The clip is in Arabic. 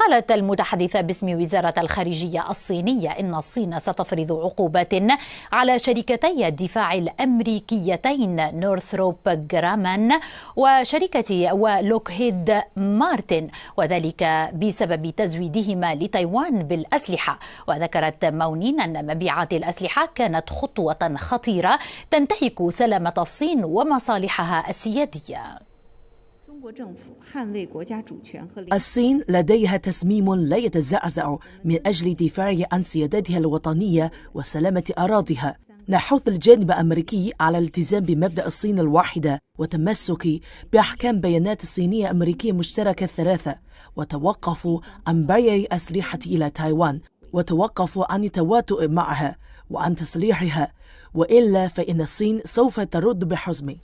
قالت المتحدثة باسم وزارة الخارجية الصينية إن الصين ستفرض عقوبات على شركتي الدفاع الأمريكيتين نورثروب جرامان وشركة ولوكهيد مارتن وذلك بسبب تزويدهما لتايوان بالأسلحة وذكرت مونين أن مبيعات الأسلحة كانت خطوة خطيرة تنتهك سلامة الصين ومصالحها السيادية الصين لديها تصميم لا يتزعزع من أجل دفاع عن سيادتها الوطنية وسلامة أراضيها نحث الجانب الأمريكي على الالتزام بمبدأ الصين الواحدة وتمسك بأحكام بيانات الصينية أمريكية مشتركة الثلاثة وتوقفوا عن بيع أسلحة إلى تايوان وتوقفوا عن التواتؤ معها وعن تصليحها وإلا فإن الصين سوف ترد بحزم